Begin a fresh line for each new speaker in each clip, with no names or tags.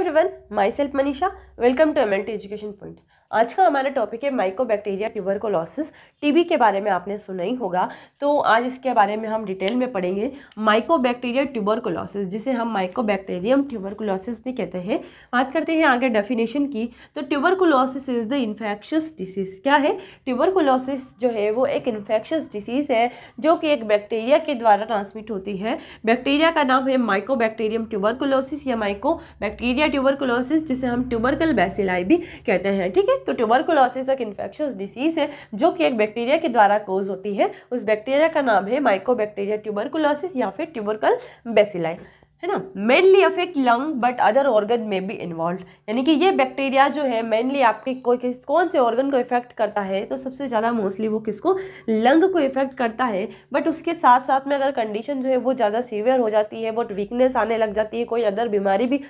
everyone myself manisha welcome to mnt education point आज का हमारा टॉपिक है माइकोबैक्टीरिया ट्यूबरकोलोसिस टीबी के बारे में आपने सुना ही होगा तो आज इसके बारे में हम डिटेल में पढ़ेंगे माइकोबैक्टीरिया ट्यूबरकोलोसिस जिसे हम माइकोबैक्टीरियम ट्यूबरकोलोसिस भी कहते हैं बात करते हैं आगे डेफिनेशन की तो tuberculosis is the infectious disease क्या है ट्यूबरकोलोसिस जो है वो एक इन्फेक्शस डिसीज़ है जो कि एक बैक्टीरिया के द्वारा ट्रांसमिट होती है बैक्टीरिया का नाम है माइको माइकोबैक्टीरियम ट्यूबरकोलोसिस या माइको बैक्टीरिया ट्यूबरकोलोसिस जिसे हम ट्यूबरकल बैसिलाई भी कहते हैं ठीक है तो ट्यूबरकुलोसिस एक इन्फेक्शस डिसीज़ है जो कि एक बैक्टीरिया के द्वारा कोज होती है उस बैक्टीरिया का नाम है माइकोबैक्टीरिया ट्यूबरकुलोसिस या फिर ट्यूबरकल बेसिलाई है ना mainly affect lung but other organ में भी इन्वॉल्व यानी कि ये बैक्टीरिया जो है मेनली आपके कोई किस कौन से ऑर्गन को इफेक्ट करता है तो सबसे ज़्यादा मोस्टली वो किसको लंग को इफेक्ट करता है बट उसके साथ साथ में अगर कंडीशन जो है वो ज़्यादा सीवियर हो जाती है बहुत वीकनेस आने लग जाती है कोई अदर बीमारी भी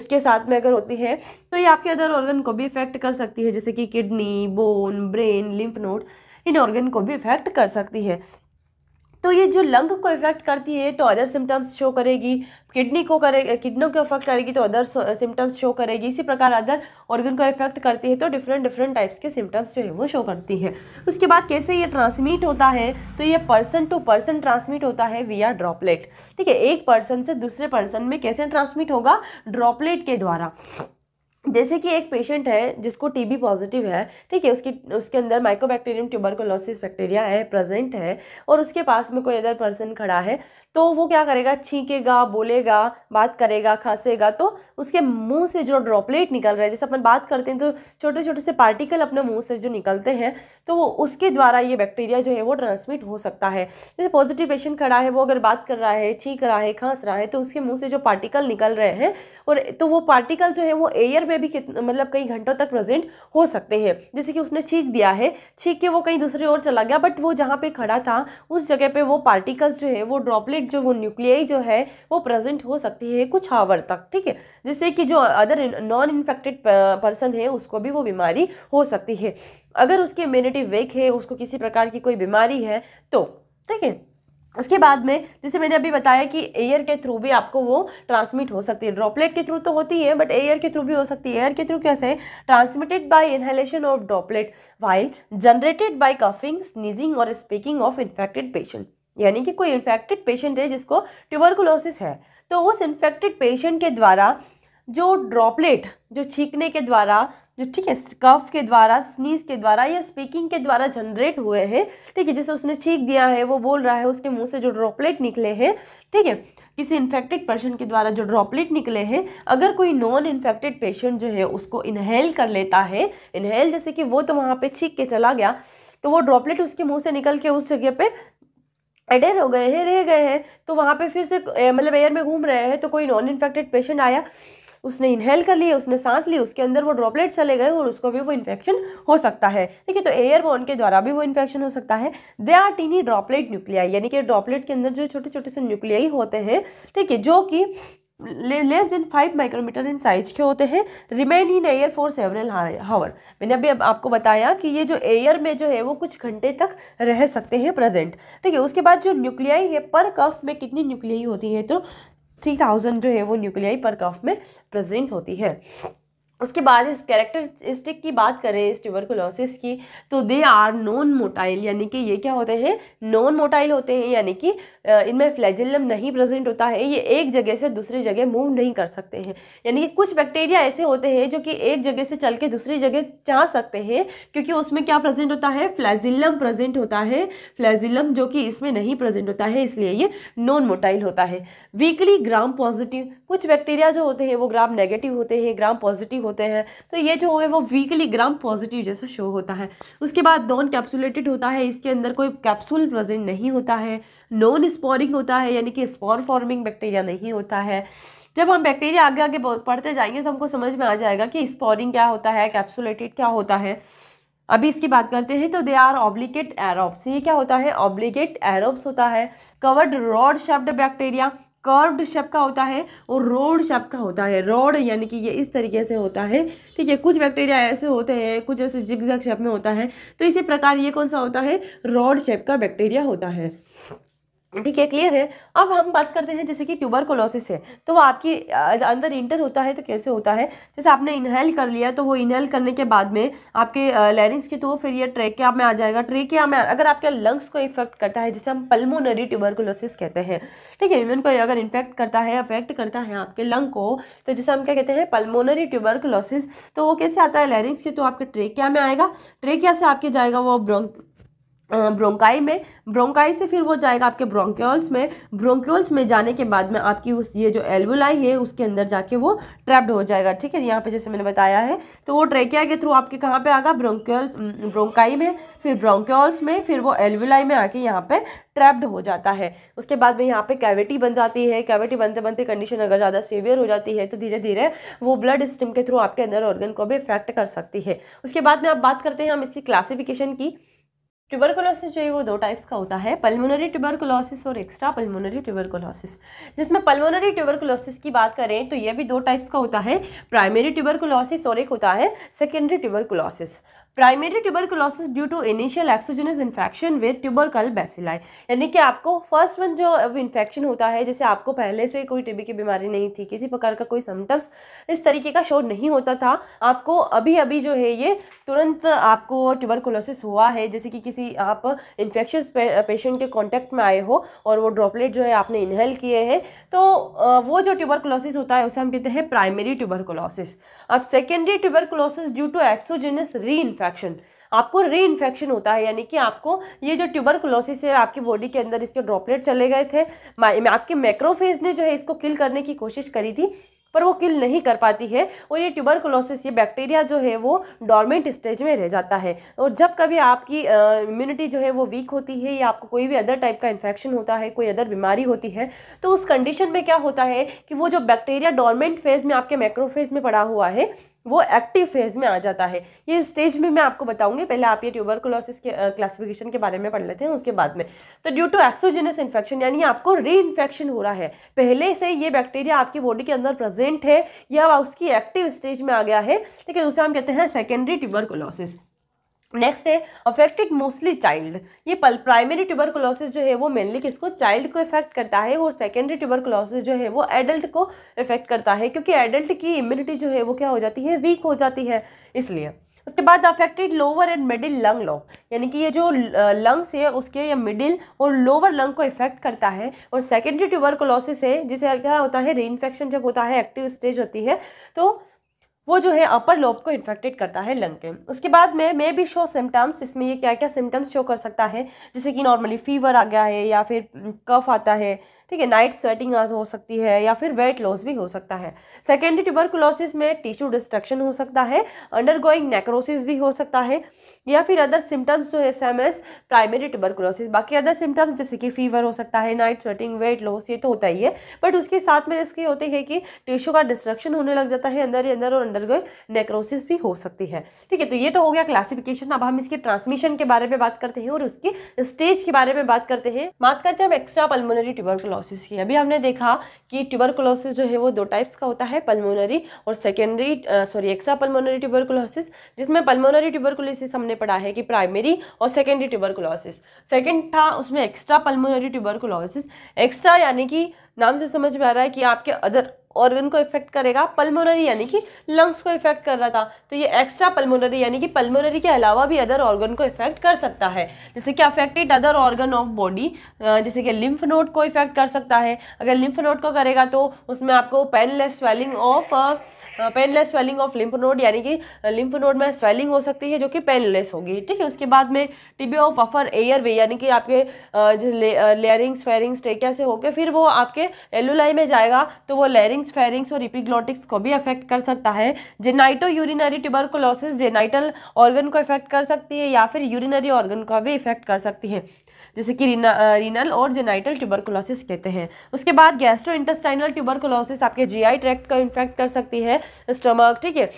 इसके साथ में अगर होती है तो ये आपके अदर ऑर्गन को भी इफेक्ट कर सकती है जैसे कि kidney bone brain lymph node इन ऑर्गन को भी इफेक्ट कर सकती है तो ये जो लंग को इफेक्ट करती है तो अदर सिम्टम्स शो करेगी किडनी को करे किडनों को इफेक्ट करेगी तो अदर सिम्टम्स शो करेगी इसी प्रकार अदर ऑर्गन को इफेक्ट करती है तो डिफरेंट डिफरेंट टाइप्स के सिम्टम्स जो है वो शो करती है उसके बाद कैसे ये ट्रांसमिट होता है तो ये पर्सन टू पर्सन ट्रांसमिट होता है वी ड्रॉपलेट ठीक है एक पर्सन से दूसरे पर्सन में कैसे ट्रांसमिट होगा ड्रॉपलेट के द्वारा जैसे कि एक पेशेंट है जिसको टीबी पॉजिटिव है ठीक है उसकी उसके अंदर माइकोबैक्टीरियम ट्यूबरकोलोसिस बैक्टीरिया है प्रेजेंट है और उसके पास में कोई अदर पर्सन खड़ा है तो वो क्या करेगा छींकेगा बोलेगा बात करेगा खांसेगा तो उसके मुंह से जो ड्रॉपलेट निकल रहा है जैसे अपन बात करते हैं तो छोटे छोटे से पार्टिकल अपने मुंह से जो निकलते हैं तो वो उसके द्वारा ये बैक्टीरिया जो है वो ट्रांसमिट हो सकता है जैसे पॉजिटिव पेशेंट खड़ा है वो अगर बात कर रहा है छींक रहा है खांस रहा है तो उसके मुँह से जो पार्टिकल निकल रहे हैं और तो वो पार्टिकल जो है वो एयर में भी भी मतलब कई घंटों तक प्रेजेंट हो सकते हैं जैसे कि उसने छींक दिया है छींक के वो कहीं दूसरी ओर चला गया बट वो जहाँ पे खड़ा था उस जगह पे वो पार्टिकल्स जो है वो ड्रॉपलेट जो वो न्यूक्लियाई जो है वो प्रेजेंट हो सकती है कुछ आवर तक ठीक है जिससे कि जो अदर नॉन इन्फेक्टेड पर्सन है उसको भी वो बीमारी हो सकती है अगर उसकी इम्यूनिटी वेक है उसको किसी प्रकार की कोई बीमारी है तो ठीक है उसके बाद में जैसे मैंने अभी बताया कि एयर के थ्रू भी आपको वो ट्रांसमिट हो सकती है ड्रॉपलेट के थ्रू तो होती है बट एयर के थ्रू भी हो सकती है एयर के थ्रू कैसे transmitted by inhalation of droplet while generated by coughing sneezing और स्पीकिंग ऑफ इन्फेक्टेड पेशेंट यानी कि कोई इन्फेक्टेड पेशेंट है जिसको ट्यूबरकुलोसिस है तो उस इन्फेक्टेड पेशेंट के द्वारा जो ड्रॉपलेट जो छींकने के द्वारा जो ठीक है कफ के द्वारा स्नीज के द्वारा या स्पीकिंग के द्वारा जनरेट हुए हैं ठीक है जैसे उसने छींक दिया है वो बोल रहा है उसके मुंह से जो ड्रॉपलेट निकले हैं ठीक है किसी इन्फेक्टेड पर्सन के द्वारा जो ड्रॉपलेट निकले हैं अगर कोई नॉन इन्फेक्टेड पेशेंट जो है उसको इन्हेल कर लेता है इन्हेल जैसे कि वो तो वहाँ पर छींक के चला गया तो वो ड्रॉपलेट उसके मुँह से निकल के उस जगह पर एडेर हो गए हैं रह गए हैं तो वहाँ पर फिर से मतलब एयर में घूम रहे हैं तो कोई नॉन इन्फेक्टेड पेशेंट आया उसने इनहेल कर लिए उसने सांस ली उसके अंदर वो ड्रॉपलेट चले गए और उसको भी वो इन्फेक्शन हो सकता है ठीक है तो एयरबोर्न के द्वारा भी वो इन्फेक्शन हो सकता है they are tiny droplet nuclei यानी कि ड्रॉपलेट के अंदर जो छोटे छोटे से न्यूक्लियाई होते हैं ठीक है जो कि less than five micrometre in size के होते हैं remain in air for several hour मैंने अभी अब आपको बताया कि ये जो एयर में जो है वो कुछ घंटे तक रह सकते हैं प्रेजेंट ठीक है उसके बाद जो न्यूक्लियाई है पर कफ में कितनी न्यूक्लियाई होती है तो थ्री थाउजेंड जो है वो न्यूक्लियाई पर कफ में प्रेजेंट होती है उसके बाद इस कैरेक्टरिस्टिक की बात करें इस ट्यूबरकुलोसिस की तो दे आर नॉन मोटाइल यानी कि ये क्या होते हैं नॉन मोटाइल होते हैं यानी कि इनमें फ्लैजिलम नहीं प्रेजेंट होता है ये एक जगह से दूसरी जगह मूव नहीं कर सकते हैं यानी कि कुछ बैक्टीरिया ऐसे होते हैं जो कि एक जगह से चल के दूसरी जगह जा सकते हैं क्योंकि उसमें क्या प्रेजेंट होता है फ्लैजिलम प्रजेंट होता है फ्लैजिलम जो कि इसमें नहीं प्रजेंट होता है इसलिए ये नॉन मोटाइल होता है वीकली ग्राम पॉजिटिव कुछ बैक्टीरिया जो होते हैं वो ग्राम नेगेटिव होते हैं ग्राम पॉजिटिव होते हैं तो ये जो है वो वीकली ग्राम पॉजिटिव जैसा शो होता है उसके बाद नॉन कैप्सुलेटेड होता है इसके अंदर कोई कैप्सूल प्रेजेंट नहीं होता है नॉन स्पोरिंग होता है यानी कि स्पॉर फॉर्मिंग बैक्टीरिया नहीं होता है जब हम बैक्टीरिया आगे आगे पढ़ते जाएंगे तो हमको समझ में आ जाएगा कि स्पोरिंग क्या होता है कैप्सुलेटेड क्या होता है अभी इसकी बात करते हैं तो दे आर ऑब्लिकेट एरोब्स ये क्या होता है ऑब्लिकेट एरोब्स होता है curved rod shaped bacteria curved shape का होता है और रोड शेप का होता है रोड यानी कि ये इस तरीके से होता है ठीक है कुछ बैक्टीरिया ऐसे होते हैं कुछ ऐसे जग शेप में होता है तो इसी प्रकार ये कौन सा होता है रोड शेप का बैक्टीरिया होता है ठीक है क्लियर है अब हम बात करते हैं जैसे कि ट्यूबरकोलोसिस है तो वो आपकी अंदर इंटर होता है तो कैसे होता है जैसे आपने इनहेल कर लिया तो वो इनहेल करने के बाद में आपके लैरिंग्स की तो फिर ये ट्रेकिया में आ जाएगा ट्रेकिया में अगर आपके लंग्स को इफेक्ट करता है जिसे हम पल्मोनरी ट्यूबर कहते हैं ठीक है इवन को अगर इन्फेक्ट करता है अफेक्ट करता है आपके लंग को तो जैसे हम क्या कहते हैं पल्मोनरी ट्यूबर तो वो कैसे आता है लेरिंग्स के तो आपके ट्रेकिया में आएगा ट्रेकिया से आपके जाएगा वो ब्रोंक ब्रोंकाई में ब्रोंकाई से फिर वो जाएगा आपके ब्रोंक्योल्स में ब्रोंक्योल्स में जाने के बाद में आपकी उस ये जो एल्वुलाई है उसके अंदर जाके वो ट्रैप्ड हो जाएगा ठीक है यहाँ पे जैसे मैंने बताया है तो वो ट्रेकिया के थ्रू आपके कहाँ पे आएगा ब्रोंक्योल्स ब्रोंकाई में फिर ब्रोंक्योल्स में फिर वो एल्वुलाई में आके यहाँ पर ट्रैप्ड हो जाता है उसके बाद में यहाँ पे कैविटी बन जाती है कैविटी बनते बनते कंडीशन अगर ज़्यादा सीवियर हो जाती है तो धीरे धीरे वो ब्लड स्टम के थ्रू आपके अंदर ऑर्गन को भी इफेक्ट कर सकती है उसके बाद में आप बात करते हैं हम इसकी क्लासिफिकेशन की ट्यूबरकुलोसिस जो है वो दो टाइप्स का होता है पल्मोनरी ट्यूबरकुलोसिस और एक्स्ट्रा पल्मोनरी ट्यूबरकुलोसिस जिसमें पल्मोनरी ट्यूबरकुलोसिस की बात करें तो यह भी दो टाइप्स का होता है प्राइमरी ट्यूबरकुलोसिस और एक होता है secondary tuberculosis primary tuberculosis due to initial exogenous infection with tubercle bacilli यानी कि आपको फर्स्ट वन जो अब इन्फेक्शन होता है जैसे आपको पहले से कोई टीबी की बीमारी नहीं थी किसी प्रकार का कोई सिम्टम्स इस तरीके का शो नहीं होता था आपको अभी अभी जो है ये तुरंत आपको ट्यूबरकुलोसिस हुआ है जैसे कि किसी आप इन्फेक्शस पेशेंट के कॉन्टैक्ट में आए हो और वो ड्रॉपलेट जो है आपने इनहेल किए हैं तो वो जो ट्यूबरकुलोसिस होता है उसे हम कहते हैं प्राइमरी ट्यूबरकुलोसिस अब secondary tuberculosis due to exogenous reinfection infection आपको री इन्फेक्शन होता है यानी कि आपको ये जो ट्यूबर है आपकी बॉडी के अंदर इसके ड्रॉपलेट चले गए थे आपके मैक्रोफेज ने जो है इसको किल करने की कोशिश करी थी पर वो किल नहीं कर पाती है और ये ट्यूबर ये बैक्टीरिया जो है वो डॉर्मेंट स्टेज में रह जाता है और जब कभी आपकी इम्यूनिटी जो है वो वीक होती है या आपको कोई भी अदर टाइप का इन्फेक्शन होता है कोई अदर बीमारी होती है तो उस कंडीशन में क्या होता है कि वो जो बैक्टीरिया डॉर्मेंट फेज में आपके मैक्रोफेज में पड़ा हुआ है वो एक्टिव फेज में आ जाता है ये स्टेज में मैं आपको बताऊंगी पहले आप ये ट्यूबरकुलोसिस के क्लासिफिकेशन के बारे में पढ़ लेते हैं उसके बाद में तो ड्यू टू एक्सोजेनस इन्फेक्शन यानी आपको री इन्फेक्शन हो रहा है पहले से ये बैक्टीरिया आपकी बॉडी के अंदर प्रेजेंट है या उसकी एक्टिव स्टेज में आ गया है लेकिन उसे हम कहते हैं सेकेंडरी ट्यूबरकुलोसिस नेक्स्ट है अफेक्टेड मोस्टली चाइल्ड ये प्राइमरी ट्यूबरकुलोसिस जो है वो मेनली किसको चाइल्ड को इफेक्ट करता है और सेकेंडरी ट्यूबरकुलोसिस जो है वो एडल्ट को इफेक्ट करता है क्योंकि एडल्ट की इम्यूनिटी जो है वो क्या हो जाती है वीक हो जाती है इसलिए उसके बाद affected lower and middle lung lobe यानी कि ये जो लंग्स है उसके या मिडिल और लोअर लंग को इफेक्ट करता है और सेकेंडरी ट्यूबरकुलोसिस है जिसे क्या होता है री जब होता है एक्टिव स्टेज होती है तो वो जो है अपर लोब को इन्फेक्टेड करता है लंग के उसके बाद में मे बी शो सिम्टम्स इसमें ये क्या क्या सिम्टम्स शो कर सकता है जैसे कि नॉर्मली फीवर आ गया है या फिर कफ हम्म, आता है ठीक है नाइट स्वेटिंग हो सकती है या फिर वेट लॉस भी हो सकता है सेकेंडरी ट्यूबरकुलोसिस में टिश्यू डिस्ट्रक्शन हो सकता है अंडरगोइंग नेक्रोसिस भी हो सकता है या फिर अदर सिम्टम्स जो है सेम एस प्राइमरी ट्यूबरकुलोसिस बाकी अदर सिम्टम्स जैसे कि फीवर हो सकता है नाइट स्वेटिंग वेट लॉस ये तो होता ही है बट उसके साथ में रिस्क ये होते हैं कि टिश्यू का डिस्ट्रक्शन होने लग जाता है अंदर ही अंदर और अंडर गए नेक्रोसिस भी हो सकती है ठीक है तो ये तो हो गया क्लासिफिकेशन अब हम इसके ट्रांसमिशन के बारे में बात करते हैं और उसकी स्टेज के बारे में बात करते हैं बात करते हैं हम एक्स्ट्रा पल्मोनरी ट्यूबरकुलोसिस की अभी हमने देखा कि ट्यूबरकुलोसिस जो है वो दो टाइप्स का होता है पल्मोनरी और secondary sorry extra pulmonary tuberculosis जिसमें पल्मोनरी ट्यूबरकुलोसिस हमने पढ़ा है कि प्राइमरी और सेकेंडरी ट्यूबरकुलोसिस सेकेंड था उसमें एक्स्ट्रा पल्मोनरी ट्यूबरकुलोसिस एक्स्ट्रा यानी कि नाम से समझ में आ रहा है कि आपके अदर ऑर्गन को इफेक्ट करेगा पल्मोनरी यानी कि लंग्स को इफेक्ट कर रहा था तो ये एक्स्ट्रा पल्मोनरी यानी कि पल्मोनरी के अलावा भी अदर ऑर्गन को इफेक्ट कर सकता है जैसे कि affected other organ of body जैसे कि लिम्फ नोड को इफेक्ट कर सकता है अगर लिम्फ नोड को करेगा तो उसमें आपको painless swelling of painless swelling of lymph node यानी कि लिम्फ नोड में स्वेलिंग हो सकती है जो कि पेनलेस होगी ठीक है उसके बाद में tibia of upper airway यानी कि आपके लेयरिंग्स फेरिंग्स टेकिया से होकर फिर वो आपके एलुलाई में जाएगा तो वो लेयरिंग्स फेरिंग्स और इपिग्लोटिक्स को भी अफेक्ट कर सकता है genito urinary tuberculosis genital organ को इफेक्ट कर सकती है या फिर यूरिनरी ऑर्गन को भी इफेक्ट कर सकती है जैसे कि रीना रीनल और जेनाइटल ट्यूबरकुलोसिस कहते हैं उसके बाद गैस्ट्रो इंटेस्टाइनल ट्यूबरकुलोसिस आपके जीआई ट्रैक्ट को इन्फेक्ट कर सकती है स्टमक ठीक है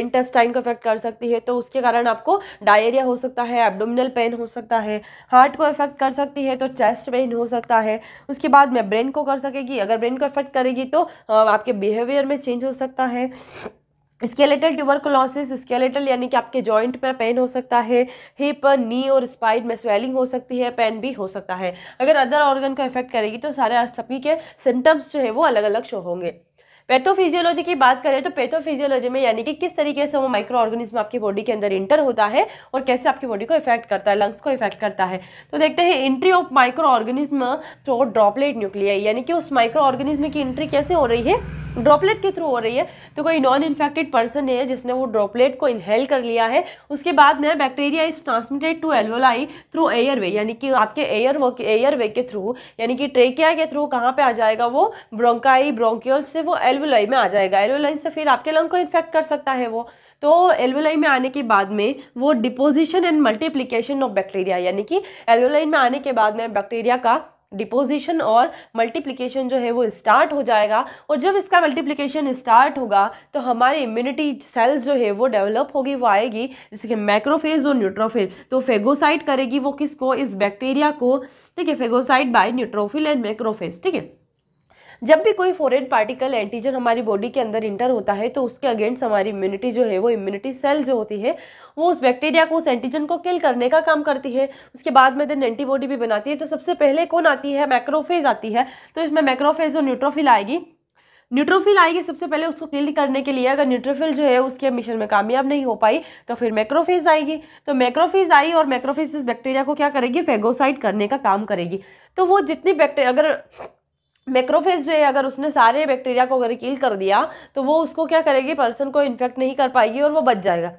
इंटेस्टाइन को इफेक्ट कर सकती है तो उसके कारण आपको डायरिया हो सकता है एबडोमिनल पेन हो सकता है हार्ट को इफेक्ट कर सकती है तो चेस्ट पेन हो सकता है उसके बाद में ब्रेन को कर सकेगी अगर ब्रेन को इफेक्ट करेगी तो आपके बिहेवियर में चेंज हो सकता है स्केलेटल ट्यूबरकुलोसिस स्केलेटल यानी कि आपके जॉइंट में पेन हो सकता है हिप नी और स्पाइन में स्वेलिंग हो सकती है पेन भी हो सकता है अगर अदर ऑर्गन को इफेक्ट करेगी तो सारे सभी के सिम्टम्स जो है वो अलग अलग शो होंगे पैथोफिजियोलॉजी की बात करें तो पैथोफिजियोलॉजी में यानी कि किस तरीके से वो माइक्रो ऑर्गेनिज्म आपकी बॉडी के अंदर इंटर होता है और कैसे आपकी बॉडी को इफेक्ट करता है लंग्स को इफेक्ट करता है तो देखते हैं entry of microorganism through droplet nuclear यानी कि उस माइक्रो ऑर्गेनिज्म की एंट्री कैसे हो रही है ड्रॉपलेट के थ्रू हो रही है तो कोई नॉन इन्फेक्टेड पर्सन है जिसने वो ड्रॉपलेट को इनहेल कर लिया है उसके बाद में bacteria is transmitted to alveoli through airway यानी कि आपके एयर वो एयर वे के थ्रू यानी कि ट्रेकिया के थ्रू कहाँ पे आ जाएगा वो ब्रोंकाई ब्रोंक्योल से वो एल्वोलाई में आ जाएगा एल्वोलाई से फिर आपके लंग को इन्फेक्ट कर सकता है वो तो एल्वोलाई में आने के बाद में वो deposition and multiplication of bacteria यानी कि एलवोलाइन में आने के बाद में बैक्टीरिया का डिपोजिशन और मल्टीप्लिकेशन जो है वो स्टार्ट हो जाएगा और जब इसका मल्टीप्लिकेशन स्टार्ट होगा तो हमारी इम्यूनिटी सेल्स जो है वो डेवलप होगी वो आएगी जैसे कि मैक्रोफेज और न्यूट्रोफिल तो फेगोसाइट करेगी वो किसको इस बैक्टीरिया को ठीक है phagocyte by neutrophil and macrophage ठीक है जब भी कोई फॉरेन पार्टिकल एंटीजन हमारी बॉडी के अंदर इंटर होता है तो उसके अगेंस्ट हमारी इम्यूनिटी जो है वो इम्यूनिटी सेल जो होती है वो उस बैक्टीरिया को उस एंटीजन को किल करने का काम करती है उसके बाद में देन एंटीबॉडी भी बनाती है तो सबसे पहले कौन आती है मैक्रोफेज आती है तो इसमें मैक्रोफेज और न्यूट्रोफिल आएगी न्यूट्रोफिल आएगी सबसे पहले उसको किल करने के लिए अगर न्यूट्रोफिल जो है उसके मिशन में कामयाब नहीं हो पाई तो फिर मैक्रोफेज आएगी तो मैक्रोफेज आई और मैक्रोफेज इस बैक्टीरिया को क्या करेगी फेगोसाइड करने का काम करेगी तो वो जितनी बैक्टीरिया अगर मैक्रोफेज जो है अगर उसने सारे बैक्टीरिया को अगर किल कर दिया तो वो उसको क्या करेगी पर्सन को इन्फेक्ट नहीं कर पाएगी और वो बच जाएगा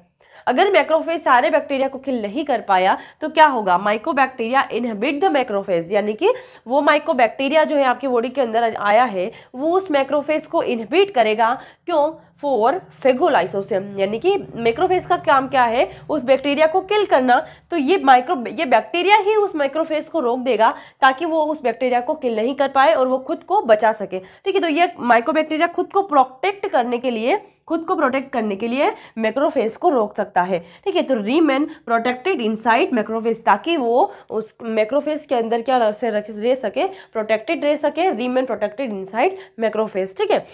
अगर मैक्रोफेज सारे बैक्टीरिया को किल नहीं कर पाया तो क्या होगा बैक्टीरिया इनहेबिट द मैक्रोफेज यानी कि वो बैक्टीरिया जो है आपकी बॉडी के अंदर आया है वो उस मैक्रोफेज को इनहबिट करेगा क्यों फॉर फेगोलाइसोसियम यानी कि माइक्रोफेज का काम क्या है उस बैक्टीरिया को किल करना तो ये माइक्रो ये बैक्टीरिया ही उस माइक्रोफेज को रोक देगा ताकि वो उस बैक्टीरिया को किल नहीं कर पाए और वो खुद को बचा सके ठीक है तो ये माइक्रोबैक्टीरिया खुद को प्रोटेक्ट करने के लिए खुद को प्रोटेक्ट करने के लिए मैक्रोफेज को रोक सकता है ठीक है तो रीमेन प्रोटेक्टेड इनसाइड मैक्रोफेज ताकि वो उस मैक्रोफेज के अंदर क्या रह, से रह सके प्रोटेक्टेड रह सके रीमेन प्रोटेक्टेड इनसाइड मैक्रोफेज ठीक है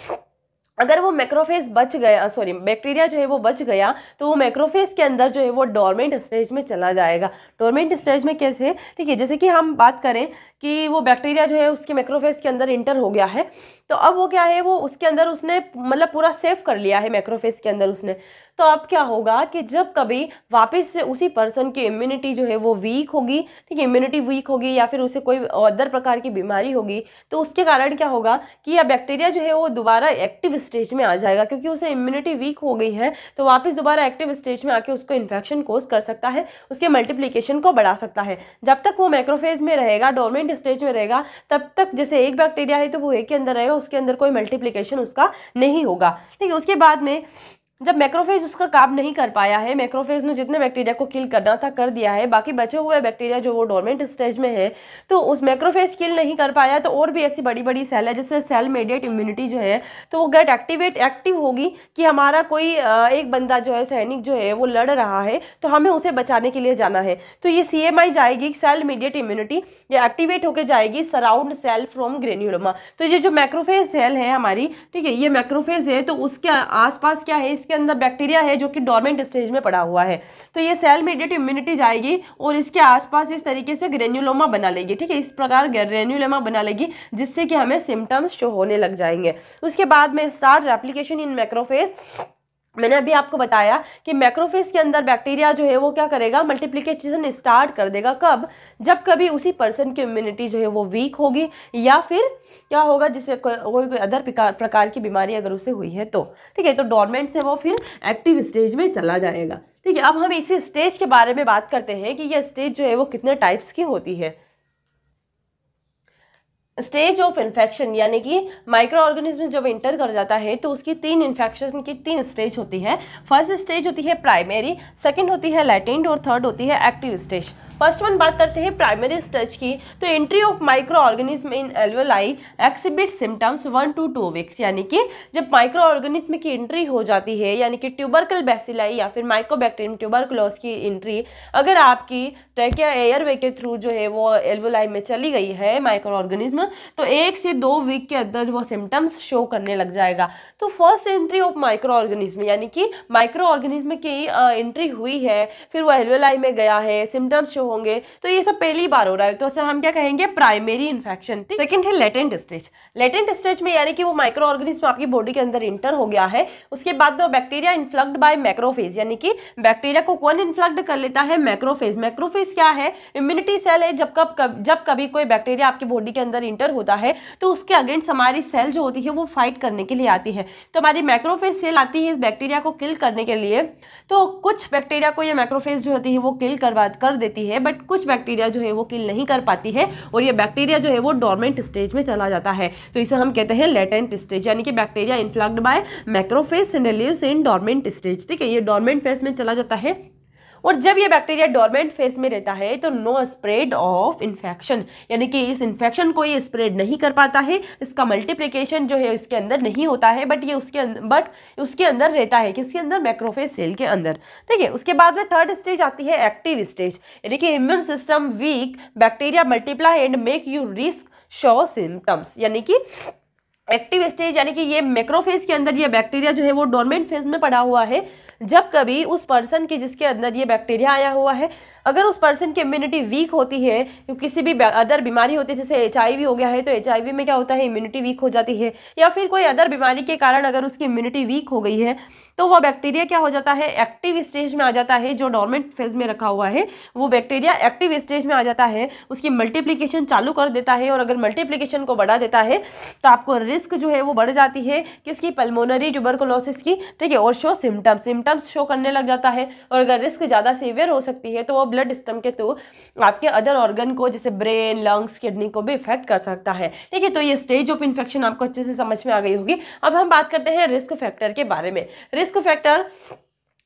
अगर वो मैक्रोफेज बच गया सॉरी बैक्टीरिया जो है वो बच गया तो वो मैक्रोफेज के अंदर जो है वो डोरमेंट स्टेज में चला जाएगा डोरमेंट स्टेज में कैसे ठीक है जैसे कि हम बात करें कि वो बैक्टीरिया जो है उसके मैक्रोफेज के अंदर इंटर हो गया है तो अब वो क्या है वो उसके अंदर उसने मतलब पूरा सेव कर लिया है मैक्रोफेज के अंदर उसने तो अब क्या होगा कि जब कभी वापस से उसी पर्सन की इम्यूनिटी जो है वो वीक होगी ठीक है इम्यूनिटी वीक होगी या फिर उसे कोई अदर प्रकार की बीमारी होगी तो उसके कारण क्या होगा कि यह बैक्टीरिया जो है वो दोबारा एक्टिव स्टेज में आ जाएगा क्योंकि उसे इम्यूनिटी वीक हो गई है तो वापस दोबारा एक्टिव स्टेज में आके उसको इन्फेक्शन कोज कर सकता है उसके मल्टीप्लीकेशन को बढ़ा सकता है जब तक वो मैक्रोफेज में रहेगा डोरमेंट स्टेज में रहेगा तब तक जैसे एक बैक्टीरिया है तो वो एक के अंदर रहेगा उसके अंदर कोई मल्टीप्लीकेशन उसका नहीं होगा ठीक है उसके बाद में जब मैक्रोफेज उसका काम नहीं कर पाया है मैक्रोफेज ने जितने बैक्टीरिया को किल करना था कर दिया है बाकी बचे हुए बैक्टीरिया जो वो डोरमेंट स्टेज में है तो उस मैक्रोफेज किल नहीं कर पाया तो और भी ऐसी बड़ी बड़ी सेल है जैसे सेल मेडिएट इम्यूनिटी जो है तो वो गेट एक्टिवेट एक्टिव होगी कि हमारा कोई एक बंदा जो है सैनिक जो है वो लड़ रहा है तो हमें उसे बचाने के लिए जाना है तो ये सी जाएगी सेल मीडिएट इम्यूनिटी ये एक्टिवेट होकर जाएगी सराउंड सेल फ्रॉम ग्रेन्यूलोमा तो ये जो मैक्रोफेज सेल है हमारी ठीक है ये मैक्रोफेज है तो उसके आस क्या है इसके इसके अंदर बैक्टीरिया है जो कि डॉर्मेंट स्टेज में पड़ा हुआ है तो ये सेल मीडिएट इम्यूनिटी जाएगी और इसके आसपास इस तरीके से ग्रेन्यूलोमा बना लेगी ठीक है इस प्रकार ग्रेन्यूलोमा बना लेगी जिससे कि हमें सिम्टम्स शो होने लग जाएंगे उसके बाद में स्टार्ट एप्लीकेशन इन मैक्रोफेज मैंने अभी आपको बताया कि मैक्रोफेज के अंदर बैक्टीरिया जो है वो क्या करेगा मल्टीप्लीकेशन स्टार्ट कर देगा कब जब कभी उसी पर्सन की इम्यूनिटी जो है वो वीक होगी या फिर क्या होगा जिससे कोई कोई अदर प्रकार की बीमारी अगर उसे हुई है तो ठीक है तो डॉर्मेंट से वो फिर एक्टिव स्टेज में चला जाएगा ठीक है अब हम इसी स्टेज के बारे में बात करते हैं कि यह स्टेज जो है वो कितने टाइप्स की होती है स्टेज ऑफ इन्फेक्शन यानी कि माइक्रो ऑर्गेनिज्म जब इंटर कर जाता है तो उसकी तीन इन्फेक्शन की तीन स्टेज होती है फर्स्ट स्टेज होती है प्राइमरी सेकंड होती है लैटेंट और थर्ड होती है एक्टिव स्टेज फर्स्ट वन बात करते हैं प्राइमरी स्टेज की तो entry of microorganism in alveoli exhibit symptoms one to two weeks यानी कि जब माइक्रो ऑर्गेनिज्म की एंट्री हो जाती है यानी कि ट्यूबरकल बेसिलाई या फिर माइक्रोबैक्टेरियम ट्यूबरकुलोस की एंट्री अगर आपकी ट्रैकिया एयरवे के थ्रू जो है वो एलवेलाई में चली गई है माइक्रो ऑर्गेनिज्म तो एक से दो वीक के अंदर वो सिम्टम्स शो करने लग जाएगा तो first entry of microorganism यानी कि माइक्रो ऑर्गेनिज्म की एंट्री हुई है फिर वो एलवेलाई में गया है सिम्टम्स शो होंगे तो ये सब पहली बार हो रहा है तो उसे हम क्या कहेंगे प्राइमरी इन्फेक्शन सेकेंड है लेटेंट स्टेज लेटेंट स्टेज में यानी कि वो माइक्रो ऑर्गेनिज्म आपकी बॉडी के अंदर इंटर हो गया है उसके बाद वो बैक्टीरिया इन्फ्लक्ड बाय मैक्रोफेज यानी कि बैक्टीरिया को कौन इन्फ्लक्ट कर लेता है मैक्रोफेज मैक्रोफेज क्या है इम्यूनिटी सेल है जब कब जब कभी कोई बैक्टीरिया आपकी बॉडी के अंदर इंटर होता है तो उसके अगेंस्ट हमारी सेल जो होती है वो फाइट करने के लिए आती है तो हमारी मैक्रोफेज सेल आती है इस बैक्टीरिया को किल करने के लिए तो कुछ बैक्टीरिया को ये मैक्रोफेज जो होती है वो किल करवा कर देती है है बट कुछ बैक्टीरिया जो है वो किल नहीं कर पाती है और ये बैक्टीरिया जो है वो डॉर्मेंट स्टेज में चला जाता है तो इसे हम कहते हैं लेटेंट स्टेज यानी कि bacteria engulfed by macrophages in dormant stage ठीक है ये डॉर्मेंट फेस में चला जाता है और जब ये बैक्टीरिया डोरमेंट फेज में रहता है तो नो स्प्रेड ऑफ इन्फेक्शन यानी कि इस इन्फेक्शन को ये स्प्रेड नहीं कर पाता है इसका मल्टीप्लिकेशन जो है इसके अंदर नहीं होता है बट ये उसके बट उसके अंदर रहता है किसके अंदर मैक्रोफेज सेल के अंदर ठीक है उसके बाद में थर्ड स्टेज आती है एक्टिव स्टेज यानी कि immune system weak bacteria multiply and make you risk show symptoms यानी कि एक्टिव स्टेज यानी कि ये मैक्रोफेज के अंदर ये बैक्टीरिया जो है वो डोरमेंट फेज में पड़ा हुआ है जब कभी उस पर्सन की जिसके अंदर ये बैक्टीरिया आया हुआ है अगर उस पर्सन की इम्यूनिटी वीक होती है किसी भी अदर बीमारी होती है जैसे एच हो गया है तो एच में क्या होता है इम्यूनिटी वीक हो जाती है या फिर कोई अदर बीमारी के कारण अगर उसकी इम्यूनिटी वीक हो गई है तो वह बैक्टीरिया क्या हो जाता है एक्टिव स्टेज में आ जाता है जो डॉर्मेंट फेज में रखा हुआ है वो बैक्टीरिया एक्टिव स्टेज में आ जाता है उसकी मल्टीप्लीकेशन चालू कर देता है और अगर मल्टीप्लीकेशन को बढ़ा देता है तो आपको रिस्क जो है वो बढ़ जाती है किसकी पल्मोनरी ट्यूबरकोलोसिस की ठीक है और show symptom symptom symptoms show करने लग जाता है और अगर रिस्क ज़्यादा सीवियर हो सकती है तो वो ब्लड सिस्टम के थ्रू आपके अदर ऑर्गन को जैसे ब्रेन लंग्स किडनी को भी इफेक्ट कर सकता है ठीक है तो ये स्टेज ऑफ इन्फेक्शन आपको अच्छे से समझ में आ गई होगी अब हम बात करते हैं रिस्क फैक्टर के बारे में रिस्क फैक्टर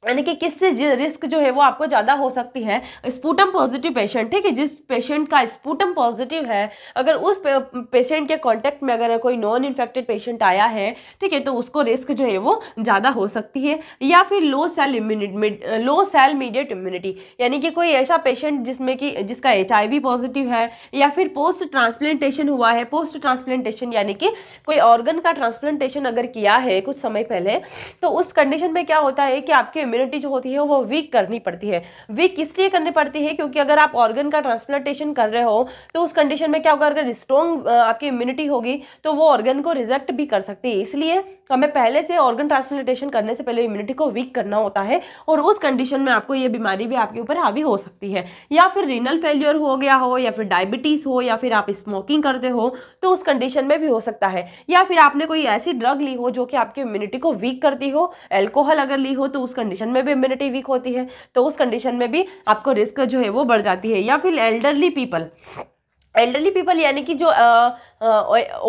यानी कि किससे रिस्क जो है वो आपको ज़्यादा हो सकती है स्पूटम पॉजिटिव पेशेंट ठीक है जिस पेशेंट का स्पूटम पॉजिटिव है अगर उस पेशेंट के कांटेक्ट में अगर कोई नॉन इन्फेक्टेड पेशेंट आया है ठीक है तो उसको रिस्क जो है वो ज़्यादा हो सकती है या फिर low cell immunity low cell mediate immunity यानी कि कोई ऐसा पेशेंट जिसमें कि जिसका एच पॉजिटिव है या फिर पोस्ट ट्रांसप्लेंटेशन हुआ है पोस्ट ट्रांसप्लेंटेशन यानी कि कोई ऑर्गन का ट्रांसप्लेंटेशन अगर किया है कुछ समय पहले तो उस कंडीशन में क्या होता है कि आपके इम्यूनिटी जो होती है वो वीक करनी पड़ती है वीक इसलिए करनी पड़ती है क्योंकि अगर आप ऑर्गन का ट्रांसप्लांटेशन कर रहे हो तो उस कंडीशन में क्या होगा अगर स्ट्रॉन्ग आपकी इम्यूनिटी होगी तो वो ऑर्गन को रिजेक्ट भी कर सकती है इसलिए हमें पहले से ऑर्गन ट्रांसप्लांटेशन करने से पहले इम्यूनिटी को वीक करना होता है और उस कंडीशन में आपको ये बीमारी भी आपके ऊपर हावी हो सकती है या फिर रीनल फेल्यूर हो गया हो या फिर डायबिटीज़ हो या फिर आप स्मोकिंग करते हो तो उस कंडीशन में भी हो सकता है या फिर आपने कोई ऐसी ड्रग ली हो जो कि आपकी इम्यूनिटी को वीक करती हो एल्कोहल अगर ली हो तो उस कंडीशन कंडीशन में भी इम्यूनिटी वीक होती है तो उस कंडीशन में भी आपको रिस्क जो है वो बढ़ जाती है या फिर एल्डरली पीपल एल्डरली पीपल यानी कि जो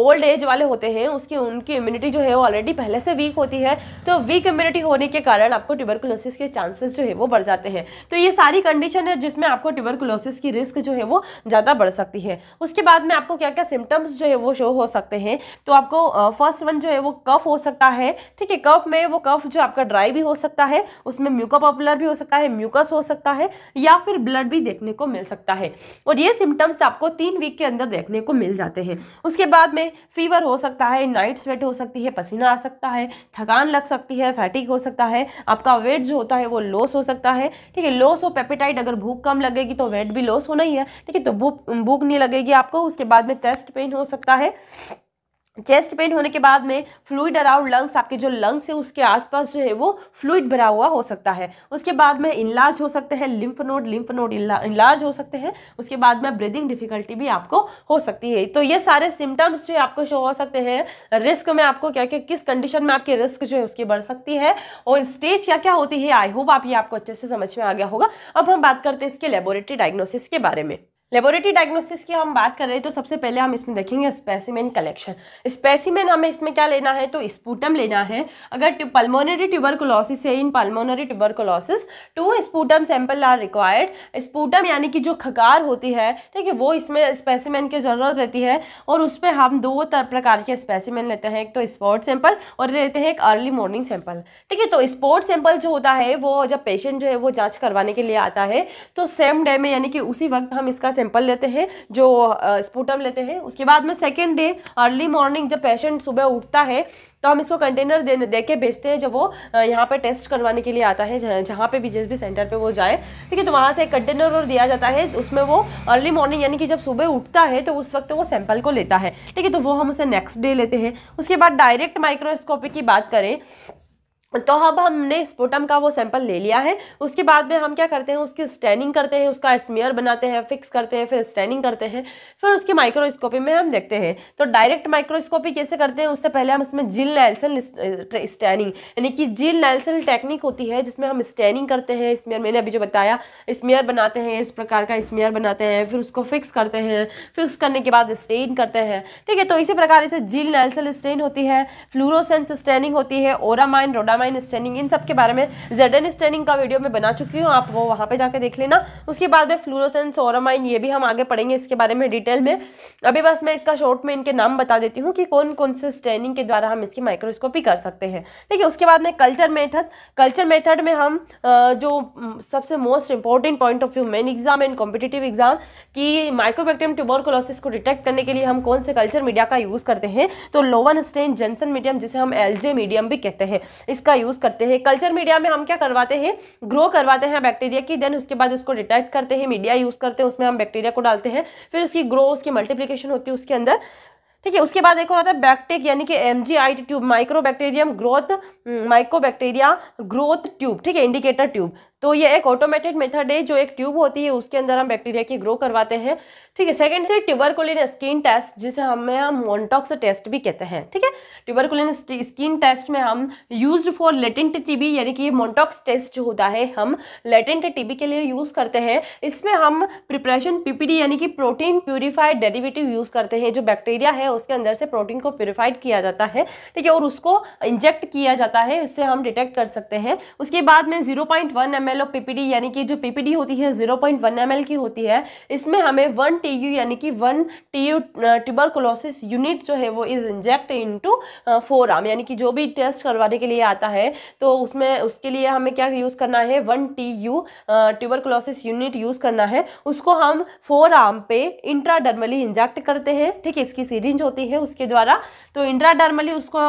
ओल्ड एज वाले होते हैं उसकी उनकी इम्यूनिटी जो है वो ऑलरेडी पहले से वीक होती है तो वीक इम्यूनिटी होने के कारण आपको ट्यूबरकुलोसिस के चांसेस जो है वो बढ़ जाते हैं तो ये सारी कंडीशन है जिसमें आपको ट्यूबरकुलोसिस की रिस्क जो है वो ज़्यादा बढ़ सकती है उसके बाद में आपको क्या क्या सिम्टम्स जो है वो शो हो सकते हैं तो आपको फर्स्ट वन जो है वो कफ हो सकता है ठीक है कफ में वो कफ जो आपका ड्राई भी हो सकता है उसमें म्यूका पॉपुलर भी हो सकता है म्यूकस हो सकता है या फिर ब्लड भी देखने को मिल सकता है और ये सिम्टम्स आपको तीन वीक के अंदर देखने को मिल जाते हैं उसके बाद में फीवर हो सकता है नाइट स्वेट हो सकती है पसीना आ सकता है थकान लग सकती है फैटिक हो सकता है आपका वेट जो होता है वो लॉस हो सकता है ठीक है लॉस ऑफ पेपिटाइट अगर भूख कम लगेगी तो वेट भी लॉस होना ही है ठीक है तो भूख भूख नहीं लगेगी आपको उसके बाद में चेस्ट पेन हो सकता है चेस्ट पेन होने के बाद में फ्लूइड अराउंड लंग्स आपके जो लंग्स है उसके आसपास जो है वो फ्लूइड भरा हुआ हो सकता है उसके बाद में इनलार्ज हो सकते हैं lymph node lymph node enlarge हो सकते हैं उसके बाद में ब्रीदिंग डिफिकल्टी भी आपको हो सकती है तो ये सारे सिम्टम्स जो है आपको शो हो सकते हैं रिस्क में आपको क्या क्या किस कंडीशन में आपकी रिस्क जो है उसकी बढ़ सकती है और स्टेज क्या क्या होती है आई होप आप ये आपको अच्छे से समझ में आ गया होगा अब हम बात करते हैं इसके लेबोरेटरी डायग्नोसिस के बारे में लेबोरेटरी डायग्नोसिस की हम बात कर रहे हैं तो सबसे पहले हम इसमें देखेंगे स्पेसिमेन कलेक्शन स्पेसिमेन हमें इसमें क्या लेना है तो स्पूटम लेना है अगर पल्मोनरी ट्यूबरकुलोसिस है in pulmonary tuberculosis two sputum sample are required sputum यानी कि जो खकार होती है ठीक है वो इसमें स्पेसीमेन की ज़रूरत रहती है और उस पर हम दो प्रकार के स्पेसिमेन लेते हैं एक तो स्पॉट सैंपल और लेते हैं एक अर्ली मॉर्निंग सैंपल ठीक है तो स्पॉट सैंपल जो होता है वो जब पेशेंट जो है वो जाँच करवाने के लिए आता है तो सेम डे में यानी कि उसी वक्त हम इसका सैंपल लेते हैं जो स्पूटम लेते हैं उसके बाद में सेकेंड डे अर्ली मॉर्निंग जब पेशेंट सुबह उठता है तो हम इसको कंटेनर दे दे के भेजते हैं जब वो यहाँ पे टेस्ट करवाने के लिए आता है जहाँ पे भी जिस भी सेंटर पे वो जाए ठीक है तो वहाँ से एक कंटेनर और दिया जाता है उसमें वो अर्ली मॉर्निंग यानी कि जब सुबह उठता है तो उस वक्त वो सैंपल को लेता है ठीक है तो वो हम उसे नेक्स्ट डे लेते हैं उसके बाद डायरेक्ट माइक्रोस्कोपी की बात करें तो अब हमने स्पोटम का वो सैंपल ले लिया है उसके बाद में हम क्या करते हैं उसकी स्टैनिंग करते हैं उसका स्मेयर बनाते हैं फिक्स करते हैं फिर स्टैनिंग करते हैं फिर उसकी माइक्रोस्कोपी में हम देखते हैं तो डायरेक्ट माइक्रोस्कोपी कैसे करते हैं उससे पहले हम उसमें जिल नैल्सन स्टैनिंग यानी कि जिल नैल्सन टेक्निक होती है जिसमें हम स्टैनिंग करते हैं स्मेयर मैंने अभी जो बताया स्मेयर बनाते हैं इस प्रकार का स्मेयर बनाते हैं फिर उसको फिक्स करते हैं फिक्स करने के बाद स्टेन करते हैं ठीक है तो इसी प्रकार इसे जिल नैल्सन स्टेन होती है फ्लूरोसेंस स्टैनिंग होती है ओरामाइन रोडाम पैरामाइन स्टैंडिंग इन सब के बारे में जेड एन स्टैंडिंग का वीडियो मैं बना चुकी हूँ आप वो वहाँ पर जाकर देख लेना उसके बाद में फ्लोरोसेंस ओरामाइन ये भी हम आगे पढ़ेंगे इसके बारे में डिटेल में अभी बस मैं इसका शॉर्ट में इनके नाम बता देती हूँ कि कौन कौन से स्टैंडिंग के द्वारा हम इसकी माइक्रोस्कोपी कर सकते हैं ठीक है उसके बाद में कल्चर मेथड कल्चर मेथड में हम जो सबसे most important point of view main exam and competitive exam कि माइक्रोबैक्टेरियम ट्यूबरकुलोसिस को डिटेक्ट करने के लिए हम कौन से कल्चर मीडिया का यूज़ करते हैं तो लोवन स्टेन जेंसन मीडियम जिसे हम एलजे मीडियम भी कहते हैं इसका इसका यूज़ करते हैं कल्चर मीडिया में हम क्या करवाते हैं ग्रो करवाते हैं बैक्टीरिया की देन उसके बाद उसको डिटेक्ट करते हैं मीडिया यूज़ करते हैं उसमें हम बैक्टीरिया को डालते हैं फिर उसकी ग्रो उसकी मल्टीप्लीकेशन होती है उसके अंदर ठीक है उसके बाद एक और आता है बैक्टेक यानी कि M G I tube micro bacterium growth micro bacteria growth tube ठीक है इंडिकेटर ट्यूब तो ये एक ऑटोमेटेड मेथड है जो एक ट्यूब होती है उसके अंदर हम बैक्टीरिया की ग्रो करवाते हैं ठीक है सेकंड से ट्यूबरकुलिन स्किन टेस्ट जिसे हमें हम मोन्टॉक्स टेस्ट भी कहते हैं ठीक है ट्यूबरकुलिन स्किन टेस्ट में हम यूज फॉर लेटेंट टीबी यानी कि ये मोन्टॉक्स टेस्ट जो होता है हम लेटेंट टीबी के लिए यूज़ करते हैं इसमें हम प्रिपरेशन पीपीडी यानी कि प्रोटीन प्यूरिफाइड डेरिवेटिव यूज़ करते हैं जो बैक्टीरिया है उसके अंदर से प्रोटीन को प्योरीफाइड किया जाता है ठीक है और उसको इंजेक्ट किया जाता है इससे हम डिटेक्ट कर सकते हैं उसके बाद में zero point one M L of PPD यानी कि जो पीपीडी होती है जीरो पॉइंट वन एम की होती है इसमें हमें वन टी यू यानी कि one T U tuberculosis unit जो है वो is inject into forearm यानी कि जो भी टेस्ट करवाने के लिए आता है तो उसमें उसके लिए हमें क्या यूज़ करना है one T U tuberculosis unit use करना है उसको हम फोर आर्म पे इंट्राडर्मली इंजेक्ट करते हैं ठीक है इसकी सीरिंज होती है उसके द्वारा तो इंट्राडर्मली उसको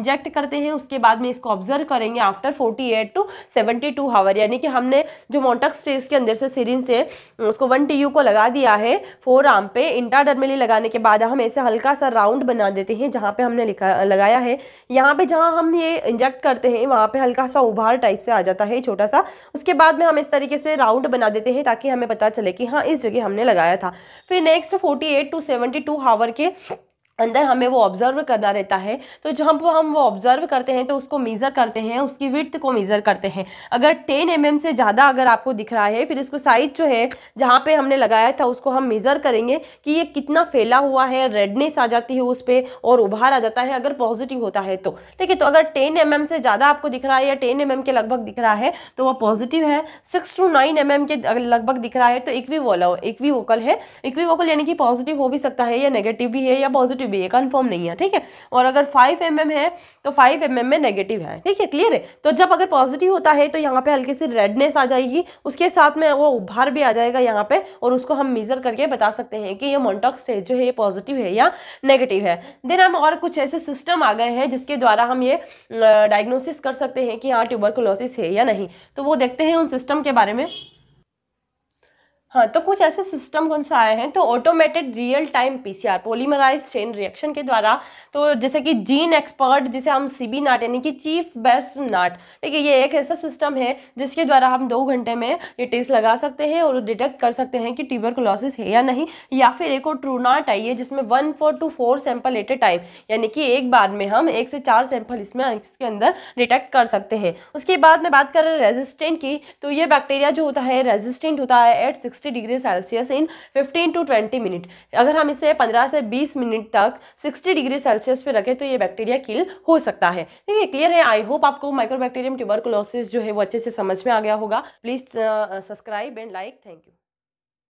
इंजेक्ट करते हैं उसके बाद में इसको ऑब्जर्व करेंगे after forty eight to seventy two hour यानी कि हमने जो मोन्टक्स टेस्ट के अंदर से सीरीन से उसको वन टी को लगा दिया है फोर आर्म पे इंट्राडर्मली लगाने के बाद हम ऐसे हल्का सा राउंड बना देते हैं जहाँ पे हमने लगाया है यहाँ पे जहाँ हम ये इंजेक्ट करते हैं वहाँ पे हल्का सा उभार टाइप से आ जाता है छोटा सा उसके बाद में हम इस तरीके से राउंड बना देते हैं ताकि हमें पता चले कि हाँ इस जगह हमने लगाया था फिर next forty eight to seventy two hour के अंदर हमें वो ऑब्जर्व करना रहता है तो जब हम वो ऑब्जर्व करते हैं तो उसको मीज़र करते हैं उसकी विर्थ को मेज़र करते हैं अगर टेन एम mm से ज़्यादा अगर आपको दिख रहा है फिर इसको साइज जो है जहाँ पे हमने लगाया था उसको हम मीज़र करेंगे कि ये कितना फैला हुआ है रेडनेस आ जाती है उस पर और उभार आ जाता है अगर पॉजिटिव होता है तो ठीक है तो अगर टेन एम mm से ज़्यादा आपको दिख रहा है या टेन एम mm के लगभग दिख रहा है तो वह पॉजिटिव है सिक्स टू नाइन एम के लगभग दिख रहा है तो इक्वी वोला इक्वी वोकल है इक्वी वोकल यानी कि पॉजिटिव हो भी सकता है या नेगेटिव भी है या पॉजिटिव पॉजिटिव भी है कन्फर्म नहीं है ठीक है और अगर फाइव एम mm है तो फाइव एम mm में नेगेटिव है ठीक है क्लियर है तो जब अगर पॉजिटिव होता है तो यहाँ पे हल्की सी रेडनेस आ जाएगी उसके साथ में वो उभार भी आ जाएगा यहाँ पे और उसको हम मेजर करके बता सकते हैं कि ये मोन्टॉक्स स्टेज जो है ये पॉजिटिव है या नेगेटिव है देन हम और कुछ ऐसे सिस्टम आ गए हैं जिसके द्वारा हम ये डायग्नोसिस कर सकते हैं कि हाँ ट्यूबरकुलोसिस है या नहीं तो वो देखते हैं उन सिस्टम के बारे में हाँ तो कुछ ऐसे सिस्टम कौन से आए हैं तो automated real time PCR polymerase chain reaction के द्वारा तो जैसे कि जीन एक्सपर्ट जिसे हम सीबी नाट यानी कि चीफ बेस्ट नाट ठीक है ये एक ऐसा सिस्टम है जिसके द्वारा हम दो घंटे में ये टेस्ट लगा सकते हैं और डिटेक्ट कर सकते हैं कि ट्यूबर है या नहीं या फिर एक और ट्रू नाट आई है जिसमें one four to four sample at a time यानी कि एक बार में हम एक से चार सैंपल इसमें इसके अंदर डिटेक्ट कर सकते हैं उसके बाद में बात करें रेजिस्टेंट की तो ये बैक्टीरिया जो होता है रेजिस्टेंट होता है at six 60 degree Celsius in 15 to 20 minute अगर हम इसे 15 से 20 मिनट तक 60 डिग्री सेल्सियस पे रखें तो ये बैक्टीरिया किल हो सकता है ठीक है क्लियर है आई होप आपको माइक्रोबैक्टीरियम ट्यूबरकुलोसिस जो है वो अच्छे से समझ में आ गया होगा please subscribe and like thank you